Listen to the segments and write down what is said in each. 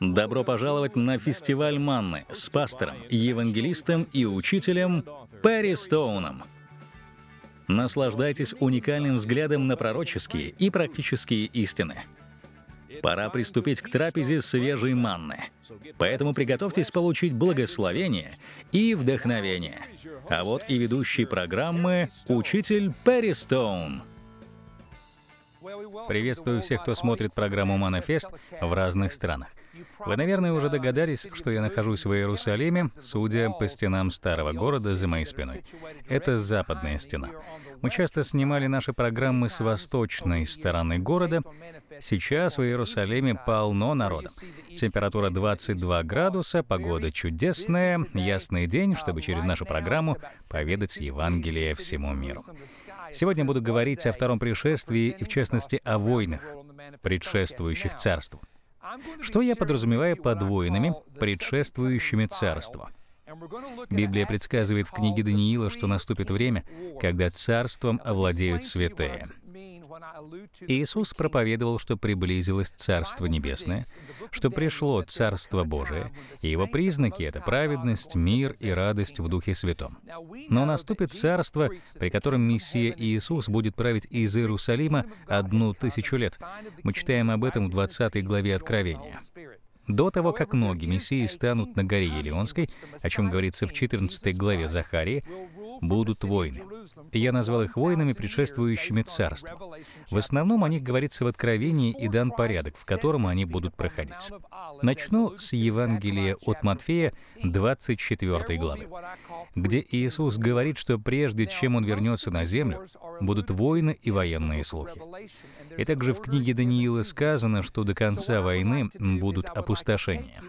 Добро пожаловать на фестиваль Манны с пастором, евангелистом и учителем Перри Стоуном. Наслаждайтесь уникальным взглядом на пророческие и практические истины. Пора приступить к трапезе свежей манны. Поэтому приготовьтесь получить благословение и вдохновение. А вот и ведущий программы учитель Перри Стоун. Приветствую всех, кто смотрит программу «Манафест» в разных странах. Вы, наверное, уже догадались, что я нахожусь в Иерусалиме, судя по стенам старого города за моей спиной. Это западная стена. Мы часто снимали наши программы с восточной стороны города. Сейчас в Иерусалиме полно народа. Температура 22 градуса, погода чудесная, ясный день, чтобы через нашу программу поведать Евангелие всему миру. Сегодня буду говорить о втором пришествии и, в частности, о войнах, предшествующих царству. Что я подразумеваю под войнами, предшествующими царству? Библия предсказывает в книге Даниила, что наступит время, когда царством овладеют святые. Иисус проповедовал, что приблизилось Царство Небесное, что пришло Царство Божие, и его признаки — это праведность, мир и радость в Духе Святом. Но наступит Царство, при котором Мессия Иисус будет править из Иерусалима одну тысячу лет. Мы читаем об этом в 20 главе Откровения. До того, как ноги Мессии станут на горе Елеонской, о чем говорится в 14 главе Захарии, будут войны. Я назвал их войнами, предшествующими царству. В основном о них говорится в Откровении и дан порядок, в котором они будут проходить. Начну с Евангелия от Матфея, 24 главы, где Иисус говорит, что прежде чем Он вернется на землю, будут войны и военные слухи. И также в книге Даниила сказано, что до конца войны будут опустошения.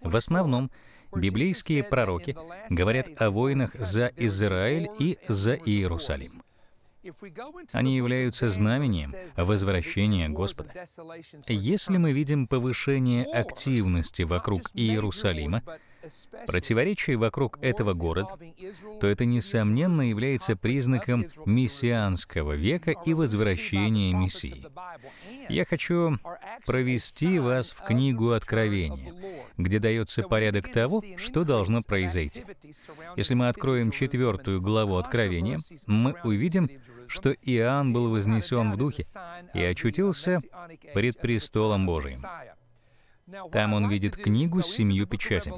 В основном библейские пророки говорят о войнах за Израиль и за Иерусалим. Они являются знамением возвращения Господа. Если мы видим повышение активности вокруг Иерусалима, противоречий вокруг этого города, то это, несомненно, является признаком мессианского века и возвращения Мессии. Я хочу провести вас в книгу Откровения, где дается порядок того, что должно произойти. Если мы откроем четвертую главу Откровения, мы увидим, что Иоанн был вознесен в духе и очутился пред престолом Божиим. Там он видит книгу с семью печатями.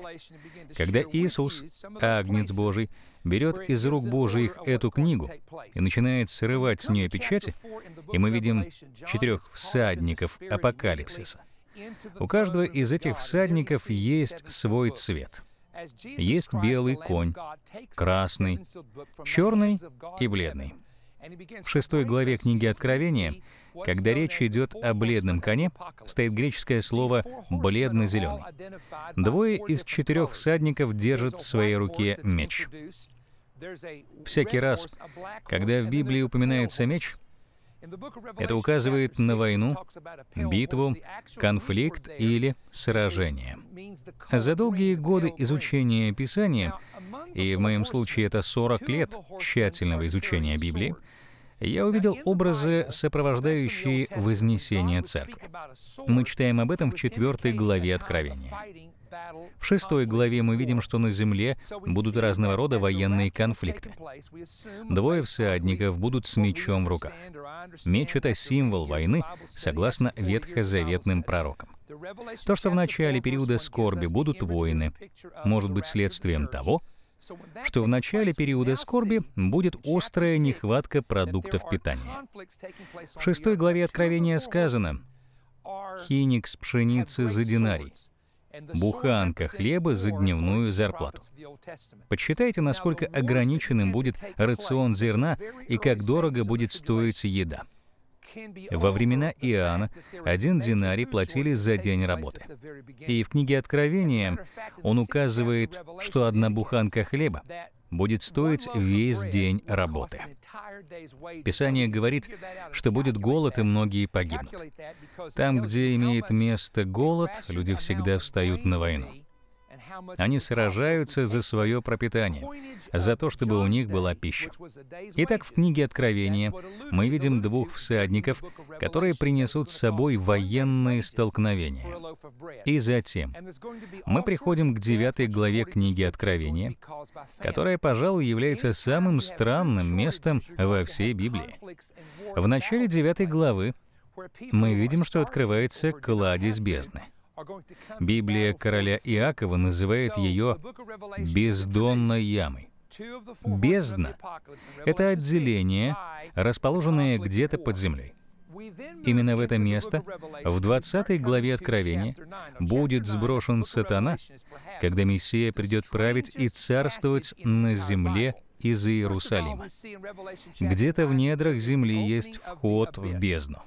Когда Иисус, Агнец Божий, берет из рук Божиих эту книгу и начинает срывать с нее печати, и мы видим четырех всадников апокалипсиса. У каждого из этих всадников есть свой цвет. Есть белый конь, красный, черный и бледный. В шестой главе книги Откровения когда речь идет о бледном коне, стоит греческое слово «бледно-зеленый». Двое из четырех всадников держат в своей руке меч. Всякий раз, когда в Библии упоминается меч, это указывает на войну, битву, конфликт или сражение. За долгие годы изучения Писания, и в моем случае это 40 лет тщательного изучения Библии, я увидел образы, сопровождающие вознесение церкви. Мы читаем об этом в четвертой главе Откровения. В шестой главе мы видим, что на земле будут разного рода военные конфликты. Двое всадников будут с мечом в руках. Меч — это символ войны, согласно ветхозаветным пророкам. То, что в начале периода скорби будут войны, может быть следствием того, что в начале периода скорби будет острая нехватка продуктов питания. В шестой главе Откровения сказано «Хиникс пшеницы за динарий, буханка хлеба за дневную зарплату. Подсчитайте, насколько ограниченным будет рацион зерна и как дорого будет стоить еда. Во времена Иоанна один динарий платили за день работы. И в книге Откровения он указывает, что одна буханка хлеба будет стоить весь день работы. Писание говорит, что будет голод, и многие погибнут. Там, где имеет место голод, люди всегда встают на войну. Они сражаются за свое пропитание, за то, чтобы у них была пища. Итак, в книге Откровения мы видим двух всадников, которые принесут с собой военные столкновения. И затем мы приходим к девятой главе книги Откровения, которая, пожалуй, является самым странным местом во всей Библии. В начале девятой главы мы видим, что открывается кладезь бездны — Библия короля Иакова называет ее «бездонной ямой». Бездна — это отделение, расположенное где-то под землей. Именно в это место, в 20 главе Откровения, будет сброшен сатана, когда Мессия придет править и царствовать на земле из Иерусалима. Где-то в недрах земли есть вход в бездну.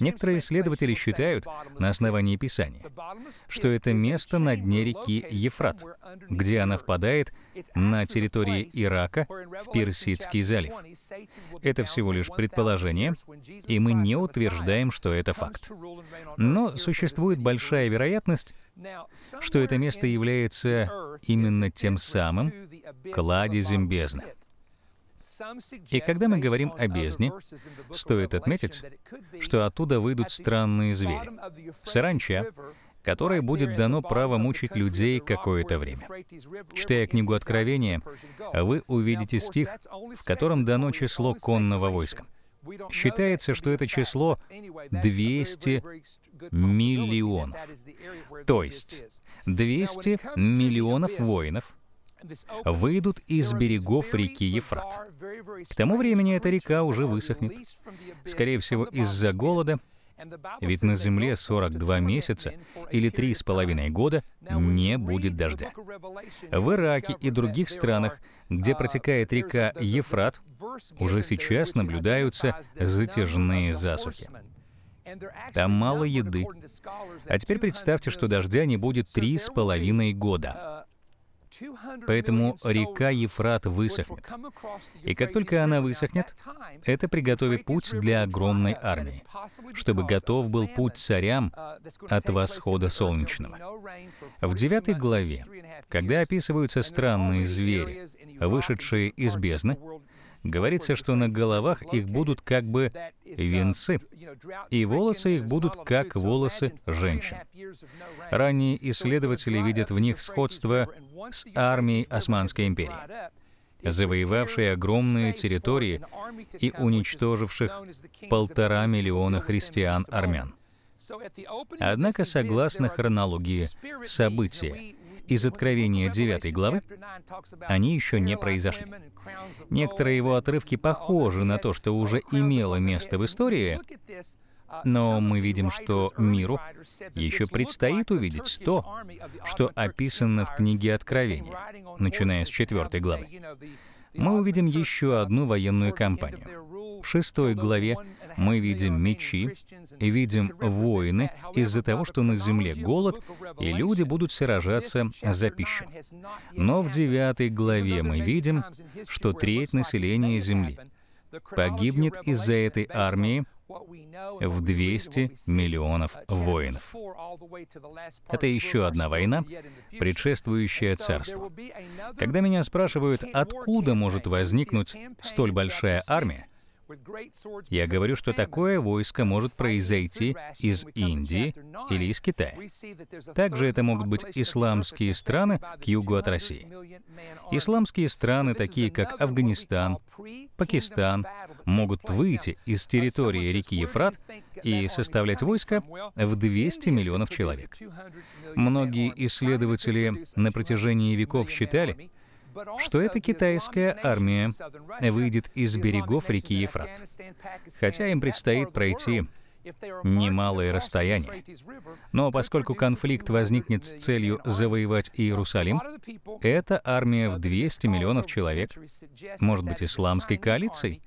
Некоторые исследователи считают, на основании Писания, что это место на дне реки Ефрат, где она впадает на территории Ирака в Персидский залив. Это всего лишь предположение, и мы не утверждаем, что это факт. Но существует большая вероятность, что это место является именно тем самым кладезем бездны. И когда мы говорим о бездне, стоит отметить, что оттуда выйдут странные звери. Саранча, которой будет дано право мучить людей какое-то время. Читая книгу Откровения, вы увидите стих, в котором дано число конного войска. Считается, что это число 200 миллионов. То есть 200 миллионов воинов — выйдут из берегов реки Ефрат. К тому времени эта река уже высохнет, скорее всего, из-за голода, ведь на Земле 42 месяца или 3,5 года не будет дождя. В Ираке и других странах, где протекает река Ефрат, уже сейчас наблюдаются затяжные засухи. Там мало еды. А теперь представьте, что дождя не будет 3,5 года. Поэтому река Ефрат высохнет. И как только она высохнет, это приготовит путь для огромной армии, чтобы готов был путь царям э, от восхода солнечного. В 9 главе, когда описываются странные звери, вышедшие из бездны, Говорится, что на головах их будут как бы венцы, и волосы их будут как волосы женщин. Ранние исследователи видят в них сходство с армией Османской империи завоевавшей огромные территории и уничтоживших полтора миллиона христиан-армян. Однако, согласно хронологии события, из Откровения 9 главы, они еще не произошли. Некоторые его отрывки похожи на то, что уже имело место в истории, но мы видим, что миру еще предстоит увидеть то, что описано в книге Откровения, начиная с 4 главы мы увидим еще одну военную кампанию. В шестой главе мы видим мечи и видим войны из-за того, что на земле голод, и люди будут сражаться за пищу. Но в девятой главе мы видим, что треть населения земли погибнет из-за этой армии, в 200 миллионов uh, воинов. Это еще одна война, предшествующая царству. Когда меня спрашивают, откуда может возникнуть столь большая армия, я говорю, что такое войско может произойти из Индии или из Китая. Также это могут быть исламские страны к югу от России. Исламские страны, такие как Афганистан, Пакистан, могут выйти из территории реки Ефрат и составлять войско в 200 миллионов человек. Многие исследователи на протяжении веков считали, что эта китайская армия выйдет из берегов реки Ефрат, хотя им предстоит пройти немалое расстояние, Но поскольку конфликт возникнет с целью завоевать Иерусалим, эта армия в 200 миллионов человек может быть исламской коалицией,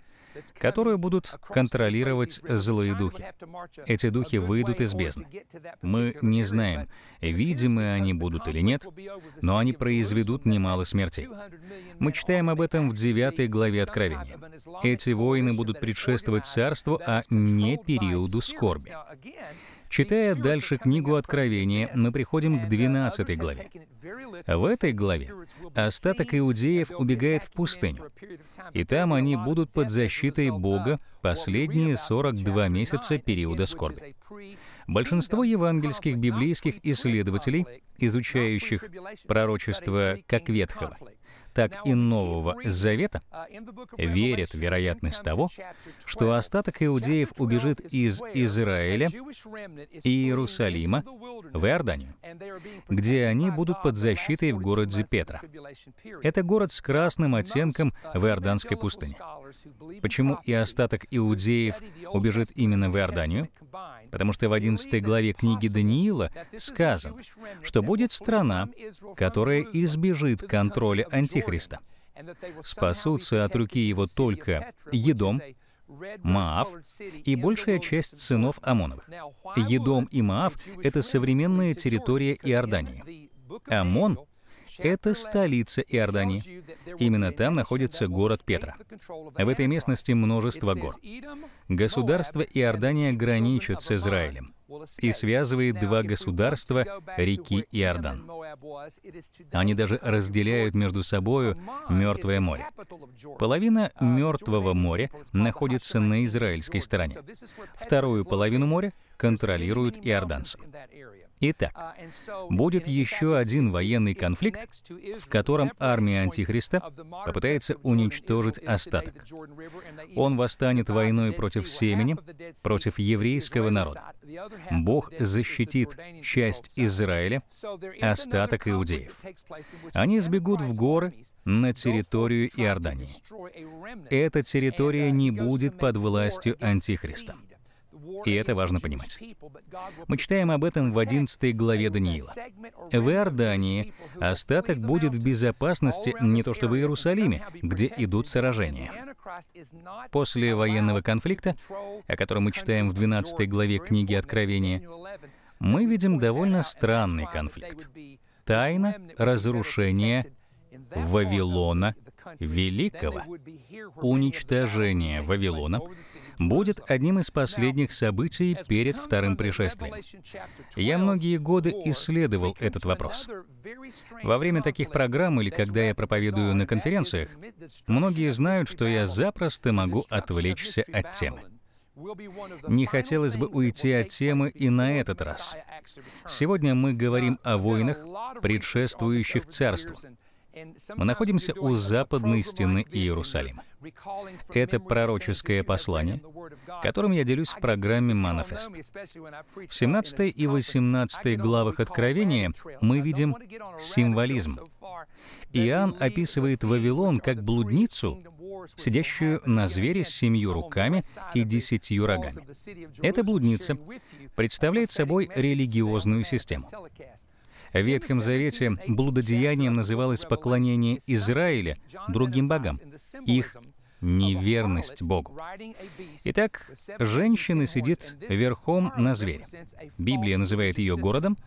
которые будут контролировать злые духи. Эти духи выйдут из бездны. Мы не знаем, видимы они будут или нет, но они произведут немало смертей. Мы читаем об этом в 9 главе Откровения. Эти войны будут предшествовать царству, а не периоду скорби. Читая дальше книгу Откровения, мы приходим к 12 главе. В этой главе остаток иудеев убегает в пустыню, и там они будут под защитой Бога последние 42 месяца периода скорби. Большинство евангельских библейских исследователей, изучающих пророчество как Ветхого, так и Нового Завета верят в вероятность того, что остаток иудеев убежит из Израиля и Иерусалима в Иорданию, где они будут под защитой в городе Петра. Это город с красным оттенком в Иорданской пустыне. Почему и остаток иудеев убежит именно в Иорданию? Потому что в 11 главе книги Даниила сказано, что будет страна, которая избежит контроля антихриста Христа. Спасутся от руки его только Едом, Маав и большая часть сынов Амоновых. Едом и Маав — это современная территория Иордании. Амон это столица Иордании. Именно там находится город Петра. В этой местности множество гор. Государство Иордания граничит с Израилем и связывает два государства реки Иордан. Они даже разделяют между собою Мертвое море. Половина Мертвого моря находится на израильской стороне. Вторую половину моря контролируют иорданцы. Итак, а, будет еще один военный конфликт, в котором армия Антихриста попытается уничтожить остаток. Он восстанет войной против семени, против еврейского народа. Бог защитит часть Израиля, остаток иудеев. Они сбегут в горы на территорию Иордании. Эта территория uh, не будет под властью Антихриста. И это важно понимать. Мы читаем об этом в 11 главе Даниила. В Иордании остаток будет в безопасности не то что в Иерусалиме, где идут сражения. После военного конфликта, о котором мы читаем в 12 главе книги Откровения, мы видим довольно странный конфликт. Тайна разрушения Вавилона Великого уничтожения Вавилона будет одним из последних событий перед Вторым пришествием. Я многие годы исследовал этот вопрос. Во время таких программ или когда я проповедую на конференциях, многие знают, что я запросто могу отвлечься от темы. Не хотелось бы уйти от темы и на этот раз. Сегодня мы говорим о войнах, предшествующих царству, мы находимся у западной стены Иерусалима. Это пророческое послание, которым я делюсь в программе Манифест. В 17 и 18 главах Откровения мы видим символизм. Иоанн описывает Вавилон как блудницу, сидящую на звере с семью руками и десятью рогами. Эта блудница представляет собой религиозную систему. В Ветхом Завете блудодеянием называлось поклонение Израиля другим богам, их неверность Богу. Итак, женщина сидит верхом на звере. Библия называет ее городом,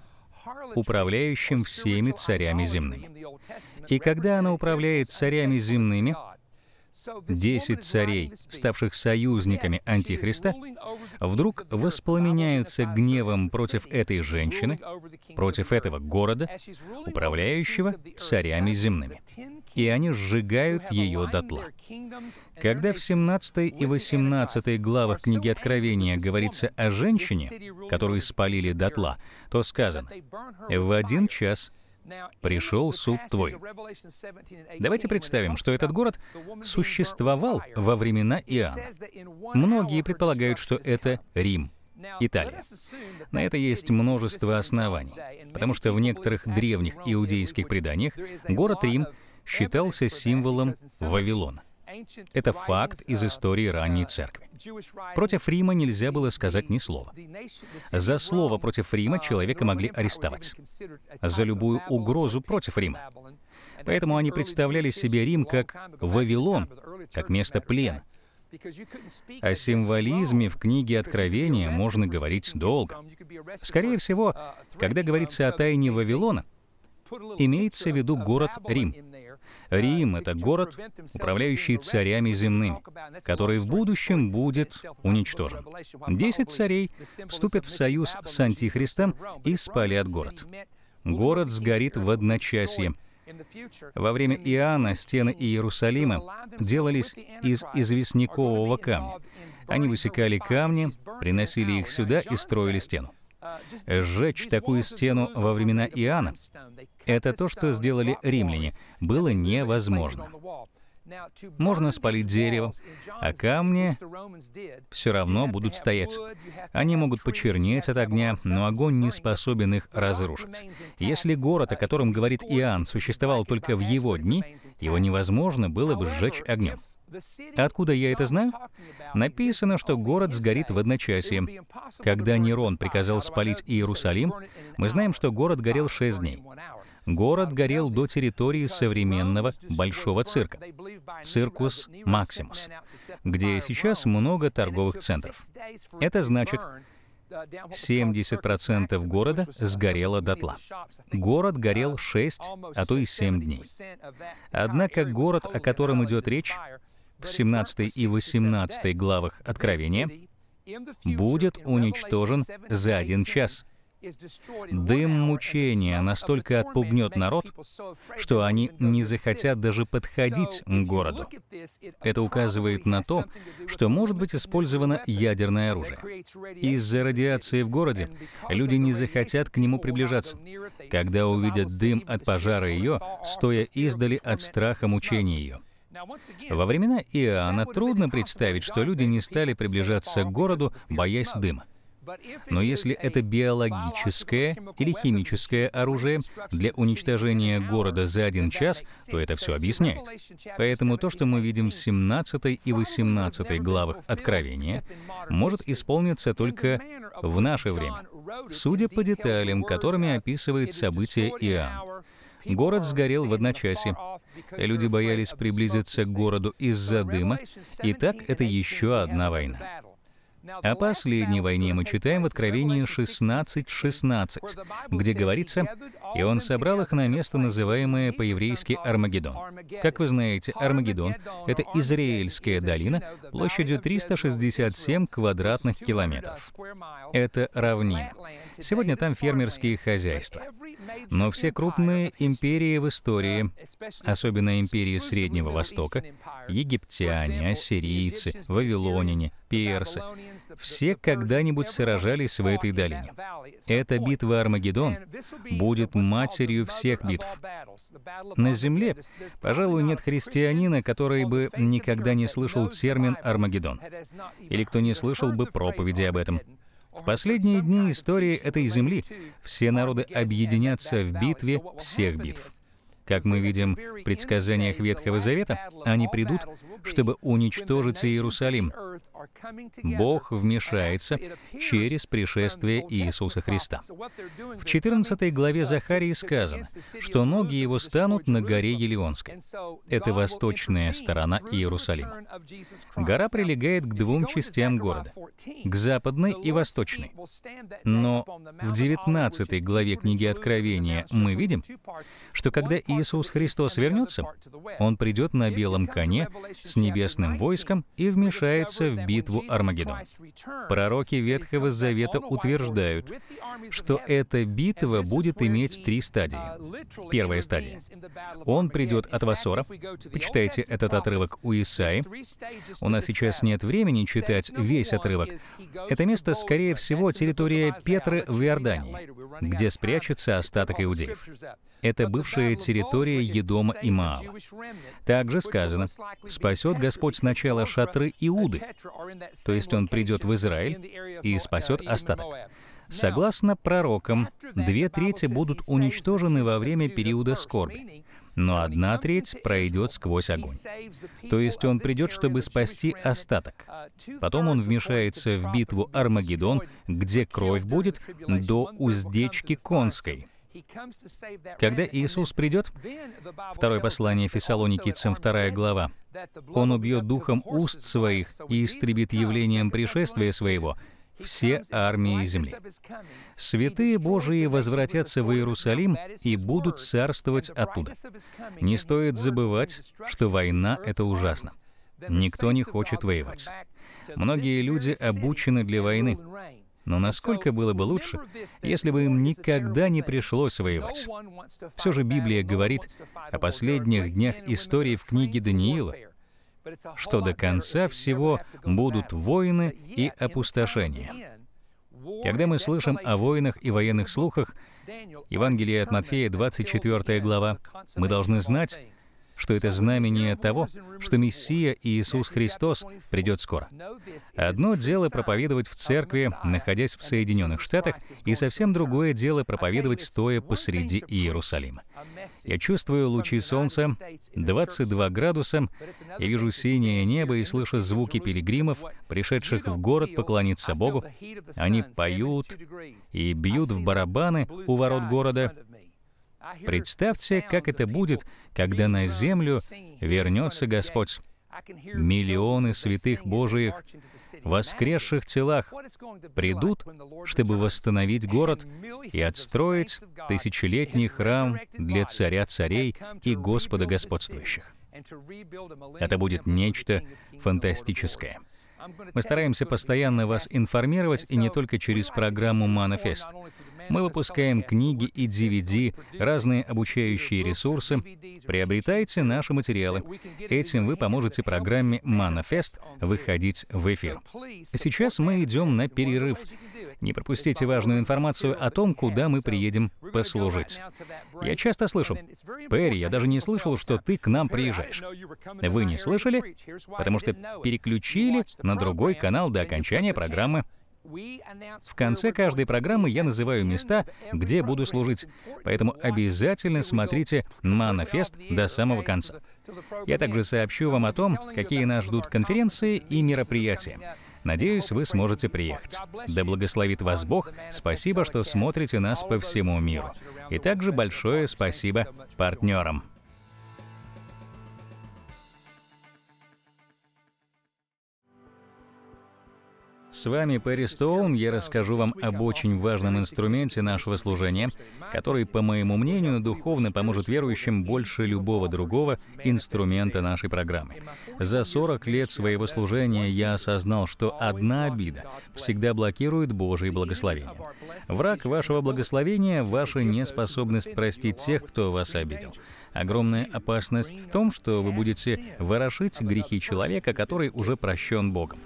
управляющим всеми царями земными. И когда она управляет царями земными, Десять царей, ставших союзниками Антихриста, вдруг воспламеняются гневом против этой женщины, против этого города, управляющего царями земными. И они сжигают ее дотла. Когда в 17 и 18 главах книги Откровения говорится о женщине, которую спалили дотла, то сказано, в один час пришел суд твой. Давайте представим, что этот город существовал во времена Иоанна. Многие предполагают, что это Рим. Италия. На это есть множество оснований, потому что в некоторых древних иудейских преданиях город Рим считался символом Вавилона. Это факт из uh, истории ранней uh, церкви. Против Рима нельзя было сказать ни слова. За слово против Рима человека могли арестовать. За любую угрозу против Рима. Поэтому они представляли себе Рим как Вавилон, как место плен. О символизме в книге Откровения можно говорить долго. Скорее всего, когда говорится о тайне Вавилона, имеется в виду город Рим. Рим — это город, управляющий царями земными, который в будущем будет уничтожен. Десять царей вступят в союз с Антихристом и спалят город. Город сгорит в одночасье. Во время Иоанна стены Иерусалима делались из известнякового камня. Они высекали камни, приносили их сюда и строили стену. Сжечь такую стену во времена Иоанна — это то, что сделали римляне, было невозможно. Можно спалить дерево, а камни все равно будут стоять. Они могут почернеть от огня, но огонь не способен их разрушить. Если город, о котором говорит Иоанн, существовал только в его дни, его невозможно было бы сжечь огнем. Откуда я это знаю? Написано, что город сгорит в одночасье. Когда Нерон приказал спалить Иерусалим, мы знаем, что город горел шесть дней. Город горел до территории современного большого цирка, циркус Максимус, где сейчас много торговых центров. Это значит, 70% города сгорело дотла. Город горел 6, а то и 7 дней. Однако город, о котором идет речь, в 17 и 18 главах Откровения, будет уничтожен за один час. Дым мучения настолько отпугнет народ, что они не захотят даже подходить к городу. Это указывает на то, что может быть использовано ядерное оружие. Из-за радиации в городе люди не захотят к нему приближаться. Когда увидят дым от пожара ее, стоя издали от страха мучения ее. Во времена Иоанна трудно представить, что люди не стали приближаться к городу, боясь дыма. Но если это биологическое или химическое оружие для уничтожения города за один час, то это все объясняет. Поэтому то, что мы видим в 17 и 18 главах Откровения, может исполниться только в наше время, судя по деталям, которыми описывает события Иоанн. Город сгорел в одночасье. Люди боялись приблизиться к городу из-за дыма, и так это еще одна война. О последней войне мы читаем в Откровении 16.16, 16, где говорится, «И он собрал их на место, называемое по-еврейски Армагеддон». Как вы знаете, Армагеддон — это Израильская долина площадью 367 квадратных километров. Это равнина. Сегодня там фермерские хозяйства. Но все крупные империи в истории, особенно империи Среднего Востока, египтяне, ассирийцы, вавилоняне, Пиерса. Все когда-нибудь сражались в этой долине. Эта битва Армагеддон будет матерью всех битв. На земле, пожалуй, нет христианина, который бы никогда не слышал термин Армагеддон, или кто не слышал бы проповеди об этом. В последние дни истории этой земли все народы объединятся в битве всех битв. Как мы видим в предсказаниях Ветхого Завета, они придут, чтобы уничтожить Иерусалим, Бог вмешается через пришествие Иисуса Христа. В 14 главе Захарии сказано, что ноги его станут на горе Елеонской. Это восточная сторона Иерусалима. Гора прилегает к двум частям города, к западной и восточной. Но в 19 главе книги Откровения мы видим, что когда Иисус Христос вернется, Он придет на белом коне с небесным войском и вмешается в битву битву Армагеддон. Пророки Ветхого Завета утверждают, что эта битва будет иметь три стадии. Первая стадия. Он придет от Васора. Почитайте этот отрывок у Исаи. У нас сейчас нет времени читать весь отрывок. Это место, скорее всего, территория Петры в Иордании, где спрячется остаток иудеев. Это бывшая территория Едома и Маала. Также сказано, «Спасет Господь сначала шатры Иуды, то есть он придет в Израиль и спасет uh, остаток. Согласно пророкам, две трети будут уничтожены во время периода скорби, но одна треть пройдет сквозь огонь. То есть он придет, чтобы спасти остаток. Uh, Потом он вмешается в битву Армагеддон, где кровь будет до уздечки конской. Когда Иисус придет, второе послание Фессалоникийцам, вторая глава, «Он убьет духом уст своих и истребит явлением пришествия своего все армии земли. Святые Божии возвратятся в Иерусалим и будут царствовать оттуда. Не стоит забывать, что война — это ужасно. Никто не хочет воевать. Многие люди обучены для войны. Но насколько было бы лучше, если бы им никогда не пришлось воевать? Все же Библия говорит о последних днях истории в книге Даниила, что до конца всего будут войны и опустошения. Когда мы слышим о войнах и военных слухах, Евангелие от Матфея, 24 глава, мы должны знать, что это знамение того, что Мессия Иисус Христос придет скоро. Одно дело проповедовать в церкви, находясь в Соединенных Штатах, и совсем другое дело проповедовать, стоя посреди Иерусалима. Я чувствую лучи солнца, 22 градуса, я вижу синее небо и слышу звуки пилигримов, пришедших в город поклониться Богу. Они поют и бьют в барабаны у ворот города, Представьте, как это будет, когда на землю вернется Господь. Миллионы святых Божиих, воскресших телах, придут, чтобы восстановить город и отстроить тысячелетний храм для царя царей и Господа господствующих. Это будет нечто фантастическое. Мы стараемся постоянно вас информировать, и не только через программу Манифест. Мы выпускаем книги и DVD, разные обучающие ресурсы. Приобретайте наши материалы. Этим вы поможете программе Manifest выходить в эфир. Сейчас мы идем на перерыв. Не пропустите важную информацию о том, куда мы приедем послужить. Я часто слышу, «Перри, я даже не слышал, что ты к нам приезжаешь». Вы не слышали, потому что переключили на другой канал до окончания программы в конце каждой программы я называю места, где буду служить, поэтому обязательно смотрите манифест до самого конца. Я также сообщу вам о том, какие нас ждут конференции и мероприятия. Надеюсь, вы сможете приехать. Да благословит вас Бог. Спасибо, что смотрите нас по всему миру. И также большое спасибо партнерам. С вами Перри Стоун, я расскажу вам об очень важном инструменте нашего служения, который, по моему мнению, духовно поможет верующим больше любого другого инструмента нашей программы. За 40 лет своего служения я осознал, что одна обида всегда блокирует Божие благословение. Враг вашего благословения — ваша неспособность простить тех, кто вас обидел. Огромная опасность в том, что вы будете ворошить грехи человека, который уже прощен Богом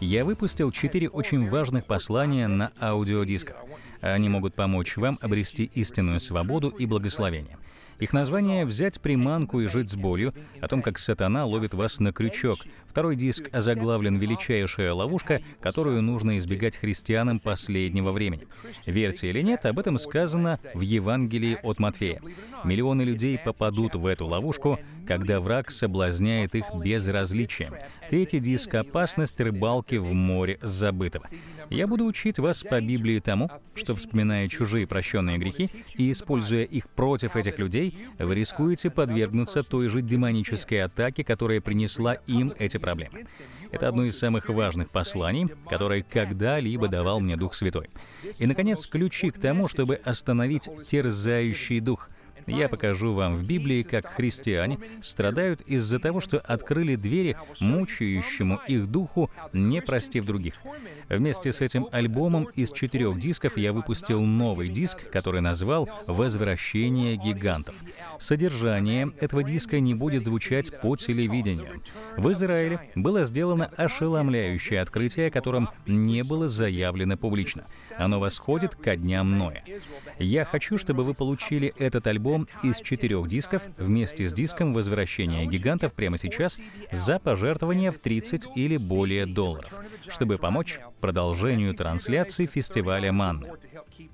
я выпустил четыре очень важных послания на аудиодисках. Они могут помочь вам обрести истинную свободу и благословение. Их название «Взять приманку и жить с болью», о том, как сатана ловит вас на крючок. Второй диск озаглавлен «Величайшая ловушка», которую нужно избегать христианам последнего времени. Верьте или нет, об этом сказано в Евангелии от Матфея. Миллионы людей попадут в эту ловушку, когда враг соблазняет их безразличием. Третий диск «Опасность рыбалки в море забытого». Я буду учить вас по Библии тому, что, вспоминая чужие прощенные грехи и используя их против этих людей, людей, вы рискуете подвергнуться той же демонической атаке, которая принесла им эти проблемы. Это одно из самых важных посланий, которое когда-либо давал мне Дух Святой. И, наконец, ключи к тому, чтобы остановить терзающий дух — я покажу вам в Библии, как христиане страдают из-за того, что открыли двери мучающему их духу, не простив других. Вместе с этим альбомом из четырех дисков я выпустил новый диск, который назвал «Возвращение гигантов». Содержание этого диска не будет звучать по телевидению. В Израиле было сделано ошеломляющее открытие, о котором не было заявлено публично. Оно восходит ко дням Ноя. Я хочу, чтобы вы получили этот альбом альбом из четырех дисков вместе с диском «Возвращение гигантов» прямо сейчас за пожертвование в 30 или более долларов, чтобы помочь продолжению трансляции фестиваля «Манны».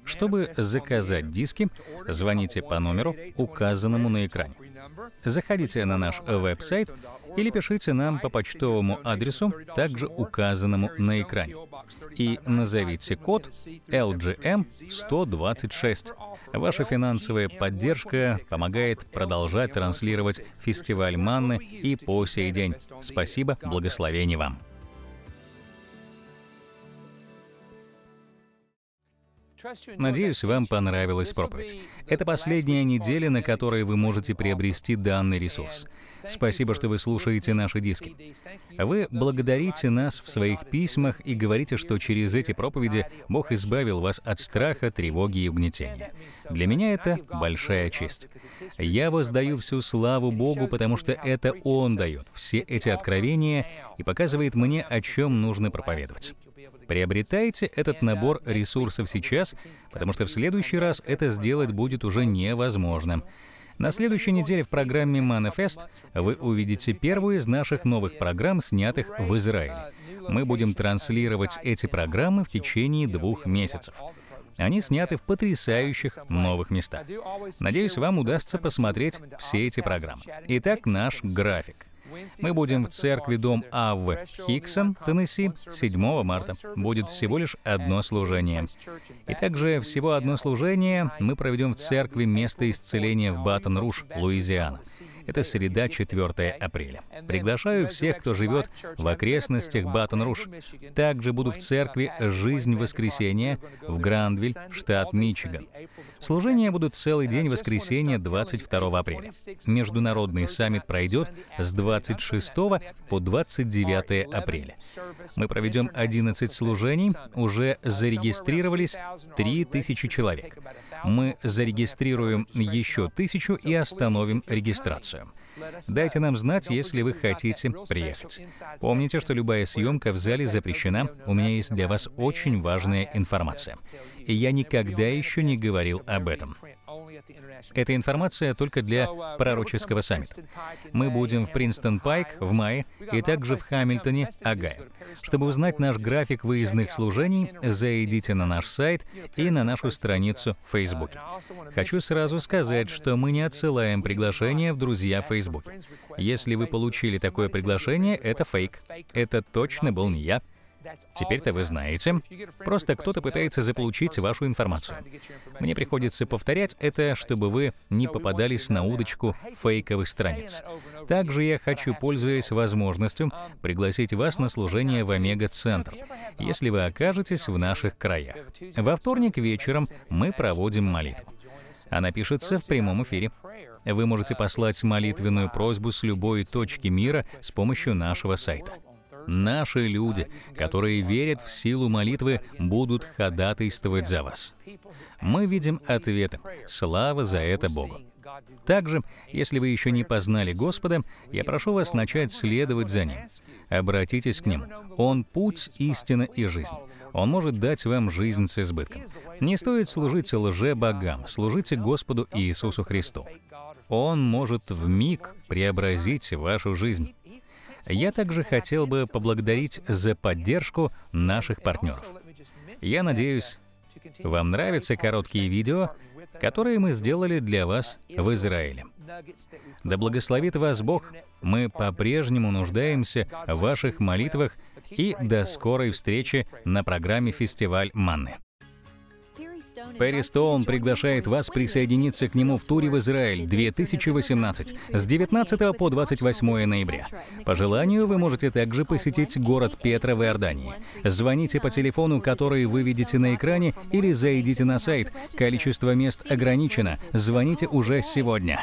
Чтобы заказать диски, звоните по номеру, указанному на экране. Заходите на наш веб-сайт или пишите нам по почтовому адресу, также указанному на экране, и назовите код LGM126. Эм Ваша финансовая поддержка помогает продолжать транслировать фестиваль Манны и по сей день. Спасибо, благословение вам. Надеюсь, вам понравилась проповедь. Это последняя неделя, на которой вы можете приобрести данный ресурс. Спасибо, что вы слушаете наши диски. Вы благодарите нас в своих письмах и говорите, что через эти проповеди Бог избавил вас от страха, тревоги и угнетения. Для меня это большая честь. Я воздаю всю славу Богу, потому что это Он дает все эти откровения и показывает мне, о чем нужно проповедовать. Приобретайте этот набор ресурсов сейчас, потому что в следующий раз это сделать будет уже невозможно. На следующей неделе в программе «Манифест» вы увидите первую из наших новых программ, снятых в Израиле. Мы будем транслировать эти программы в течение двух месяцев. Они сняты в потрясающих новых местах. Надеюсь, вам удастся посмотреть все эти программы. Итак, наш график. Мы будем в церкви Дом Аввы, Хиксон, Теннесси, 7 марта. Будет всего лишь одно служение. И также всего одно служение мы проведем в церкви «Место исцеления» в Батон-Руш, Луизиана. Это среда, 4 апреля. Приглашаю всех, кто живет в окрестностях Батон-Руш. Также буду в церкви «Жизнь воскресения» в Грандвиль, штат Мичиган. Служения будут целый день воскресенья 22 апреля. Международный саммит пройдет с 26 по 29 апреля. Мы проведем 11 служений, уже зарегистрировались 3000 человек. Мы зарегистрируем еще тысячу и остановим регистрацию. Союза. Дайте нам знать, если вы хотите приехать. Помните, что любая съемка в зале запрещена. У меня есть для вас очень важная информация. И я никогда еще не говорил об этом. Эта информация только для пророческого саммита. Мы будем в Принстон-Пайк в мае и также в Хамильтоне, Огайо. Чтобы узнать наш график выездных служений, зайдите на наш сайт и на нашу страницу в Фейсбуке. Хочу сразу сказать, что мы не отсылаем приглашения в друзья в Фейсбуке. Если вы получили такое приглашение, это фейк. Это точно был не я. Теперь-то вы знаете. Просто кто-то пытается заполучить вашу информацию. Мне приходится повторять это, чтобы вы не попадались на удочку фейковых страниц. Также я хочу, пользуясь возможностью, пригласить вас на служение в Омега-центр, если вы окажетесь в наших краях. Во вторник вечером мы проводим молитву. Она пишется в прямом эфире. Вы можете послать молитвенную просьбу с любой точки мира с помощью нашего сайта. Наши люди, которые верят в силу молитвы, будут ходатайствовать за вас. Мы видим ответы. Слава за это Богу. Также, если вы еще не познали Господа, я прошу вас начать следовать за Ним. Обратитесь к Нему. Он — путь, истина и жизнь. Он может дать вам жизнь с избытком. Не стоит служить лже-богам, служите Господу Иисусу Христу. Он может в миг преобразить вашу жизнь. Я также хотел бы поблагодарить за поддержку наших партнеров. Я надеюсь, вам нравятся короткие видео, которые мы сделали для вас в Израиле. Да благословит вас Бог, мы по-прежнему нуждаемся в ваших молитвах и до скорой встречи на программе «Фестиваль Манны». Перри Стоун приглашает вас присоединиться к нему в туре в Израиль 2018 с 19 по 28 ноября. По желанию вы можете также посетить город Петра в Иордании. Звоните по телефону, который вы видите на экране, или зайдите на сайт. Количество мест ограничено. Звоните уже сегодня.